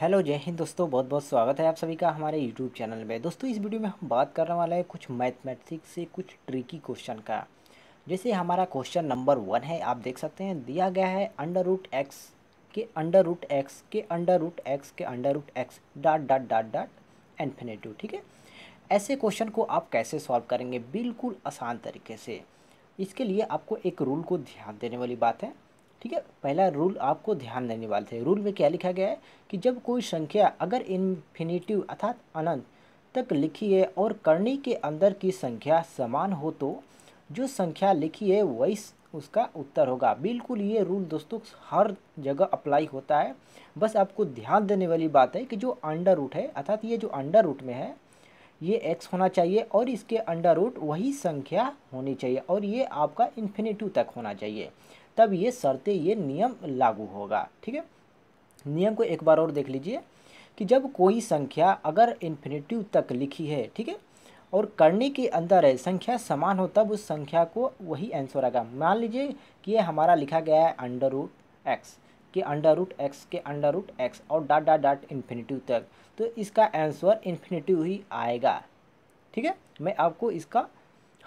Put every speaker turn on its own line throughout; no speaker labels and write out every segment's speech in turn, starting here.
hello जय हिंद दोस्तों बहुत बहुत स्वागत है आप सभी का हमारे यूट्यूब चैनल में दोस्तों इस वीडियो में हम बात करने वाले हैं कुछ मैथमेटिक्स से कुछ ट्रिकी क्वेश्चन का जैसे हमारा क्वेश्चन नंबर वन है आप देख सकते हैं दिया गया है अंडर रूट एक्स के अंडर रूट एक्स के अंडर रूट एक्स के under root x dot dot dot dot infinitive ठीक है ऐसे क्वेश्चन को आप कैसे सॉल्व करेंगे बिल्कुल आसान तरीके से इसके लिए आपको एक रूल को ध्यान देने वाली बात है ठीक है पहला रूल आपको ध्यान देने वाले थे रूल में क्या लिखा गया है कि जब कोई संख्या अगर इन्फिनेटिव अर्थात अनंत तक लिखी है और करनी के अंदर की संख्या समान हो तो जो संख्या लिखी है वही उसका उत्तर होगा बिल्कुल ये रूल दोस्तों हर जगह अप्लाई होता है बस आपको ध्यान देने वाली बात है कि जो अंडर रूट है अर्थात ये जो अंडर रूट में है ये एक्स होना चाहिए और इसके अंडर रूट वही संख्या होनी चाहिए और ये आपका इन्फिनेटिव तक होना चाहिए तब ये शर्ते ये नियम लागू होगा ठीक है नियम को एक बार और देख लीजिए कि जब कोई संख्या अगर इन्फिनेटिव तक लिखी है ठीक है और करने के अंदर है संख्या समान हो तब उस संख्या को वही आंसर आएगा मान लीजिए कि ये हमारा लिखा गया है अंडर रूट एक्स के अंडर रूट एक्स के अंडर रूट एक्स और डॉट डॉट डॉट इन्फिनेटिव तक तो इसका आंसर इन्फिनेटिव ही आएगा ठीक है मैं आपको इसका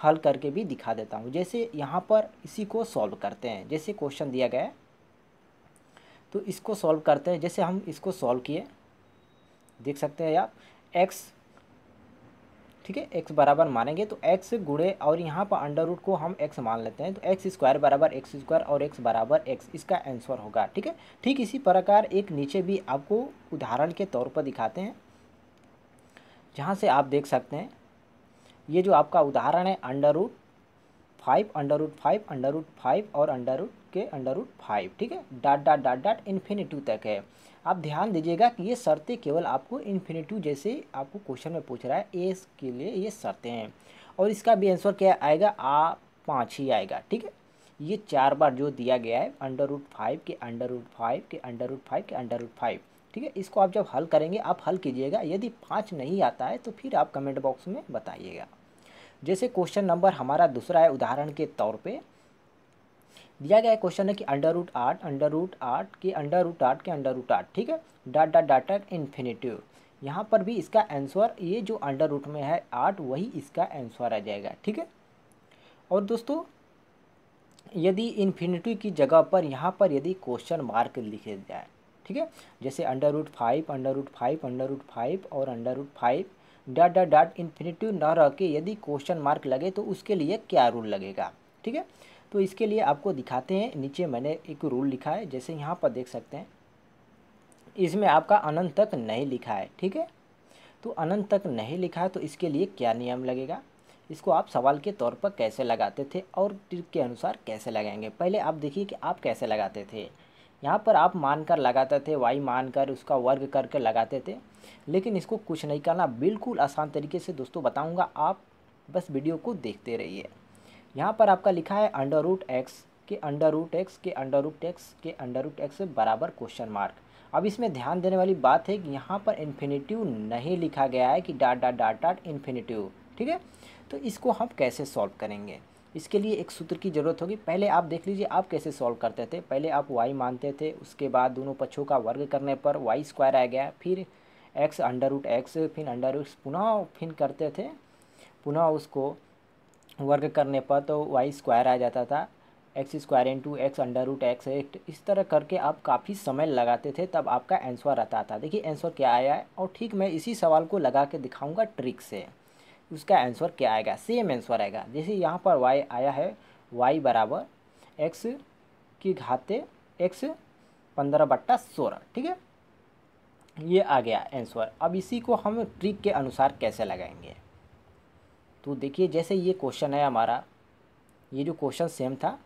हल करके भी दिखा देता हूँ जैसे यहाँ पर इसी को सॉल्व करते हैं जैसे क्वेश्चन दिया गया है तो इसको सॉल्व करते हैं जैसे हम इसको सॉल्व किए देख सकते हैं आप एक्स ठीक है एक्स बराबर मानेंगे तो एक्स गुड़े और यहाँ पर अंडर रूट को हम एक्स मान लेते हैं तो एक्स स्क्वायर बराबर एक्स स्क्वायर और एक्स बराबर एक्स इसका आंसर होगा ठीक है ठीक इसी प्रकार एक नीचे भी आपको उदाहरण के तौर पर दिखाते हैं जहाँ से आप देख सकते हैं ये जो आपका उदाहरण है under root five under root five under root five और अंडर रूट के अंडर रूट फाइव ठीक है dot dot dot dot infinity तक है आप ध्यान दीजिएगा कि ये शर्तें केवल आपको इन्फिनीटू जैसे आपको क्वेश्चन में पूछ रहा है ए के लिए ये शर्तें हैं और इसका भी आंसर क्या आएगा आ पाँच ही आएगा ठीक है ये चार बार जो दिया गया है अंडर रूट फाइव के अंडर रूट फाइव के अंडर रूट फाइव के अंडर रूट फाइव ठीक है इसको आप जब हल करेंगे आप हल कीजिएगा यदि पाँच नहीं आता है तो फिर आप कमेंट बॉक्स में बताइएगा जैसे क्वेश्चन नंबर हमारा दूसरा है उदाहरण के तौर पे दिया गया क्वेश्चन है कि अंडर रूट आठ अंडर रूट आठ के अंडर रूट आठ के अंडर रूट आठ ठीक है डाट डाट डाटा इन्फिनेटिव यहाँ पर भी इसका आंसर ये जो अंडर रूट में है आठ वही इसका आंसर आ जाएगा ठीक है और दोस्तों यदि इन्फिनेटिव की जगह पर यहाँ पर यदि क्वेश्चन मार्क लिखे जाए ठीक है जैसे under root five under root five under root five और under root five dot dot dot infinitive न रह के यदि क्वेश्चन मार्क लगे तो उसके लिए क्या रूल लगेगा ठीक है तो इसके लिए आपको दिखाते हैं नीचे मैंने एक रूल लिखा है जैसे यहाँ पर देख सकते हैं इसमें आपका अनंत तक नहीं लिखा है ठीक है तो अनंत तक नहीं लिखा है तो इसके लिए क्या नियम लगेगा इसको आप सवाल के तौर पर कैसे लगाते थे और ट्रिक के अनुसार कैसे लगाएंगे पहले आप देखिए कि आप कैसे लगाते थे यहाँ पर आप मान कर लगाते थे वाई मान कर उसका वर्ग करके लगाते थे लेकिन इसको कुछ नहीं करना बिल्कुल आसान तरीके से दोस्तों बताऊँगा आप बस वीडियो को देखते रहिए यहाँ पर आपका लिखा है अंडर रूट एक्स के अंडर रूट एक्स के अंडर रूट एक्स के अंडर रूट एक्स बराबर क्वेश्चन मार्क अब इसमें ध्यान देने वाली बात है कि यहाँ पर इन्फिनेटिव नहीं लिखा गया है कि dot dot dot dot infinitive ठीक है तो इसको हम कैसे सॉल्व करेंगे इसके लिए एक सूत्र की ज़रूरत होगी पहले आप देख लीजिए आप कैसे सॉल्व करते थे पहले आप वाई मानते थे उसके बाद दोनों पक्षों का वर्ग करने पर वाई स्क्वायर आ गया फिर एक्स अंडर रूट एक्स फिर अंडर रूट पुनः फिन करते थे पुनः उसको वर्ग करने पर तो वाई स्क्वायर आ जाता था x square into x under root x इस तरह करके आप काफ़ी समय लगाते थे तब आपका आंसर आता था देखिए आंसर क्या आया है और ठीक मैं इसी सवाल को लगा के दिखाऊंगा ट्रिक से उसका आंसर क्या आएगा सेम आंसर आएगा जैसे यहाँ पर वाई आया है वाई बराबर एक्स की घाते एक्स पंद्रह बट्टा सोलह ठीक है ये आ गया आंसर अब इसी को हम ट्रिक के अनुसार कैसे लगाएंगे तो देखिए जैसे ये क्वेश्चन है हमारा ये जो क्वेश्चन सेम था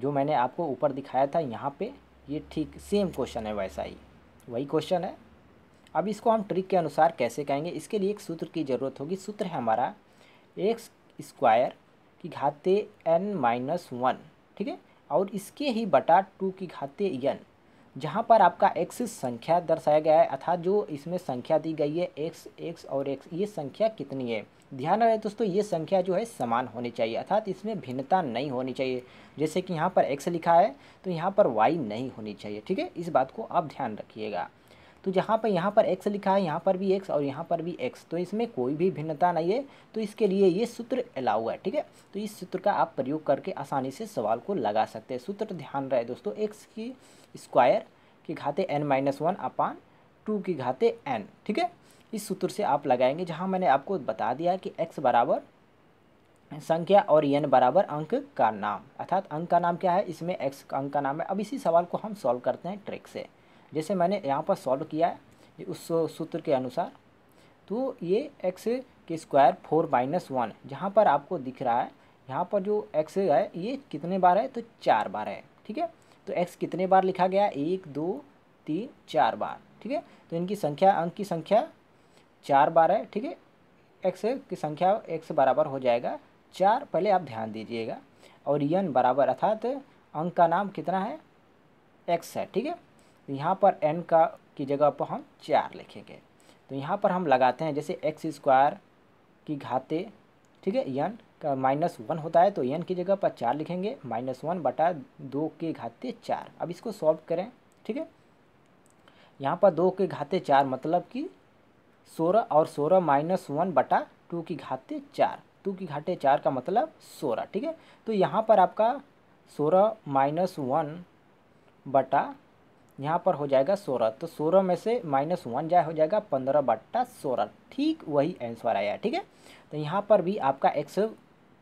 जो मैंने आपको ऊपर दिखाया था यहाँ पे ये ठीक सेम क्वेश्चन है वैसा ही वही क्वेश्चन है अब इसको हम ट्रिक के अनुसार कैसे कहेंगे इसके लिए एक सूत्र की ज़रूरत होगी सूत्र है हमारा एक्स स्क्वायर की घाते एन माइनस वन ठीक है और इसके ही बटा टू की घाते एन जहाँ पर आपका एक्स संख्या दर्शाया गया है अर्थात जो इसमें संख्या दी गई है एक्स एक्स और एक्स ये संख्या कितनी है ध्यान रहे दोस्तों ये संख्या जो है समान होनी चाहिए अर्थात इसमें भिन्नता नहीं होनी चाहिए जैसे कि यहाँ पर एक्स लिखा है तो यहाँ पर वाई नहीं होनी चाहिए ठीक है इस बात को आप ध्यान रखिएगा तो जहाँ पर यहाँ पर एक्स लिखा है यहाँ पर भी एक्स और यहाँ पर भी एक्स तो इसमें कोई भी भिन्नता नहीं है तो इसके लिए ये सूत्र अलाउ है ठीक है तो इस सूत्र का आप प्रयोग करके आसानी से सवाल को लगा सकते हैं सूत्र ध्यान रहे दोस्तों एक्स की स्क्वायर की घाते n minus one upon two की घाते एन ठीक है इस सूत्र से आप लगाएंगे जहाँ मैंने आपको बता दिया कि एक्स बराबर संख्या और यन बराबर अंक का नाम अर्थात अंक का नाम क्या है इसमें एक्स अंक का नाम है अब इसी सवाल को हम सॉल्व करते हैं ट्रिक से जैसे मैंने यहाँ पर सॉल्व किया है उस सूत्र के अनुसार तो ये एक्स के स्क्वायर फोर माइनस वन जहाँ पर आपको दिख रहा है यहाँ पर जो एक्स है ये कितने बार है तो चार बार है ठीक है तो एक्स कितने बार लिखा गया एक दो तीन चार बार ठीक है तो इनकी संख्या अंक की संख्या चार बार है ठीक है एक्स की संख्या एक्स बराबर हो जाएगा चार पहले आप ध्यान दीजिएगा और यन बराबर अर्थात अंक का नाम कितना है एक्स है ठीक है तो यहाँ पर एन का की जगह पर हम चार लिखेंगे तो यहाँ पर हम लगाते हैं जैसे एक्स स्क्वायर की घाते ठीक है यन का माइनस वन होता है तो यन की जगह पर चार लिखेंगे माइनस वन बटा दो के घाते चार अब इसको सॉल्व करें ठीक है यहाँ पर दो के घाते चार मतलब कि सोलह और सोलह माइनस वन बटा टू की घाते चार टू की घाते चार का मतलब सोलह ठीक है तो यहाँ पर आपका सोलह माइनस वन बटा यहाँ पर हो जाएगा सोलह तो सोलह में से माइनस वन जाए हो जाएगा पंद्रह बट्टा सोलह ठीक वही आंसर आया ठीक है तो यहाँ पर भी आपका एक्स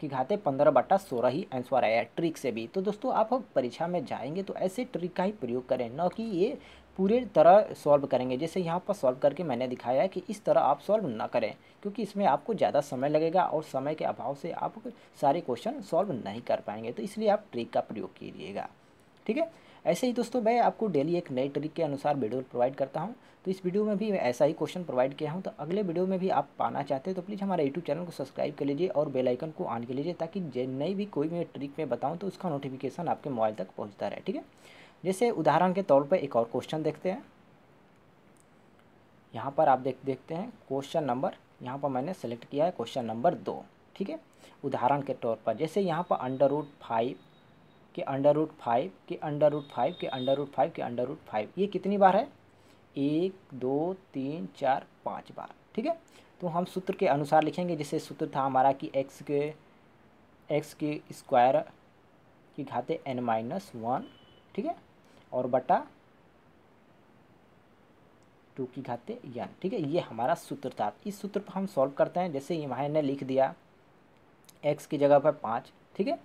की घाते पंद्रह बट्टा सोलह ही आंसर आया ट्रिक से भी तो दोस्तों आप परीक्षा में जाएंगे तो ऐसे ट्रिक का ही प्रयोग करें न कि ये पूरे तरह सॉल्व करेंगे जैसे यहाँ पर सॉल्व करके मैंने दिखाया है कि इस तरह आप सॉल्व ना करें क्योंकि इसमें आपको ज़्यादा समय लगेगा और समय के अभाव से आप सारे क्वेश्चन सॉल्व नहीं कर पाएंगे तो इसलिए आप ट्रिक का प्रयोग कीजिएगा ठीक है ऐसे ही दोस्तों मैं आपको डेली एक नए ट्रिक के अनुसार वीडियो प्रोवाइड करता हूँ तो इस वीडियो में भी मैं ऐसा ही क्वेश्चन प्रोवाइड किया हूँ तो अगले वीडियो में भी आप पाना चाहते हैं तो प्लीज़ हमारे यूट्यूब चैनल को सब्सक्राइब कर लीजिए और बेलाइकन को ऑन कर लीजिए ताकि नई भी कोई मैं ट्रिक में बताऊँ तो उसका नोटिफिकेशन आपके मोबाइल तक पहुँचता रहे ठीक है जैसे उदाहरण के तौर पर एक और क्वेश्चन देखते हैं यहाँ पर आप देख देखते हैं क्वेश्चन नंबर यहाँ पर मैंने सेलेक्ट किया है क्वेश्चन नंबर दो ठीक है उदाहरण के तौर पर जैसे यहाँ पर अंडर रूट फाइव के अंडर रूट फाइव के अंडर रूट फाइव के अंडर रूट फाइव के अंडर रूट फाइव ये कितनी बार है एक दो तीन चार पाँच बार ठीक है तो हम सूत्र के अनुसार लिखेंगे जैसे सूत्र था हमारा कि एक्स के एक्स के स्क्वायर की घाते एन माइनस वन ठीक है और बटा टू की घाते यन ठीक है ये हमारा सूत्र था इस सूत्र पर हम सॉल्व करते हैं जैसे यहाँ ने लिख दिया एक्स की जगह पर पाँच ठीक है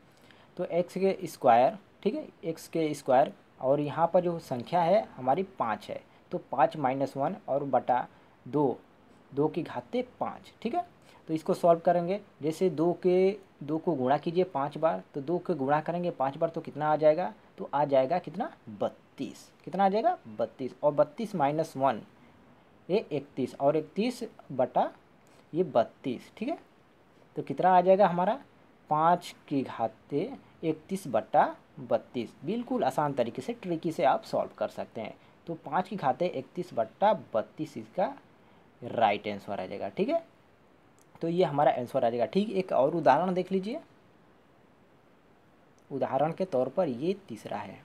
तो एक्स के स्क्वायर ठीक है एक्स के स्क्वायर और यहाँ पर जो संख्या है हमारी पाँच है तो पाँच माइनस वन और बटा दो दो की घाते पाँच ठीक है तो इसको सॉल्व करेंगे जैसे दो के दो को गुणा कीजिए पाँच बार तो दो को गुणा करेंगे पाँच बार तो कितना आ जाएगा तो आ जाएगा कितना बत्तीस कितना आ जाएगा बत्तीस और बत्तीस माइनस वन ये इकतीस और इकतीस बटा ये बत्तीस ठीक है तो कितना आ जाएगा हमारा पाँच के घाते इकतीस बट्टा बत्तीस बिल्कुल आसान तरीके से ट्रिकी से आप सॉल्व कर सकते हैं तो पाँच की घाते इकतीस बट्टा बत्तीस इसका राइट आंसर आ जाएगा ठीक है तो ये हमारा आंसर आ जाएगा ठीक एक और उदाहरण देख लीजिए उदाहरण के तौर पर ये तीसरा है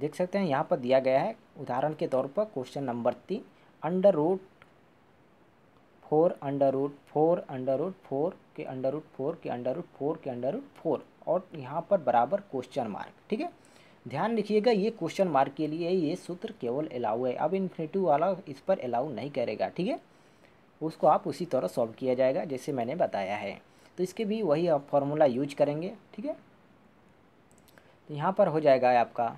देख सकते हैं यहाँ पर दिया गया है उदाहरण के तौर पर क्वेश्चन नंबर तीन under root four under root four under root four के अंडर रूट फोर के अंडर रूट फोर के अंडर रूट फोर और यहाँ पर बराबर क्वेश्चन मार्क ठीक है ध्यान रखिएगा ये क्वेश्चन मार्क के लिए ये सूत्र केवल अलाउ है अब इन्फिनेटिव वाला इस पर अलाउ नहीं करेगा ठीक है उसको आप उसी तरह सॉल्व किया जाएगा जैसे मैंने बताया है तो इसके भी वही आप फॉर्मूला यूज करेंगे ठीक है तो यहाँ पर हो जाएगा आपका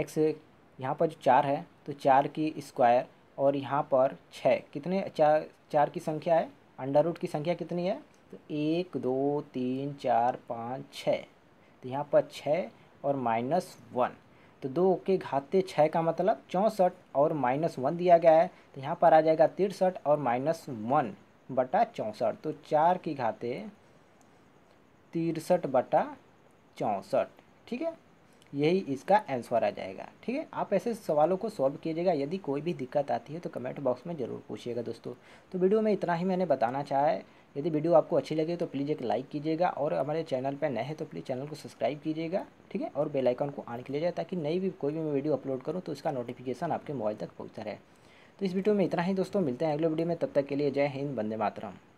एक्स यहाँ पर जो चार है तो चार की स्क्वायर और यहाँ पर छः कितने चार चार की संख्या है अंडर रूट की संख्या कितनी है तो एक दो तीन चार पाँच छः तो यहाँ पर छः और माइनस वन तो दो के घाते छः का मतलब चौंसठ और माइनस वन दिया गया है तो यहाँ पर आ जाएगा तिरसठ और माइनस वन बटा चौंसठ तो चार की घाते तिरसठ बटा चौंसठ ठीक है यही इसका आंसर आ जाएगा ठीक है आप ऐसे सवालों को सॉल्व कीजिएगा यदि कोई भी दिक्कत आती है तो कमेंट बॉक्स में ज़रूर पूछिएगा दोस्तों तो वीडियो में इतना ही मैंने बताना चाहा है यदि वीडियो आपको अच्छी लगे तो प्लीज़ एक लाइक कीजिएगा और हमारे चैनल पर नए हैं तो प्लीज़ चैनल को सब्सक्राइब कीजिएगा ठीक है और बेलाइकॉन को ऑन किया जाए ताकि नई भी कोई भी मैं वीडियो अपलोड करूँ तो इसका नोटिफिकेशन आपके मोबाइल तक पहुँचता रहे तो इस वीडियो में इतना ही दोस्तों मिलते हैं अगले वीडियो में तब तक के लिए जय हिंद बंदे मातरम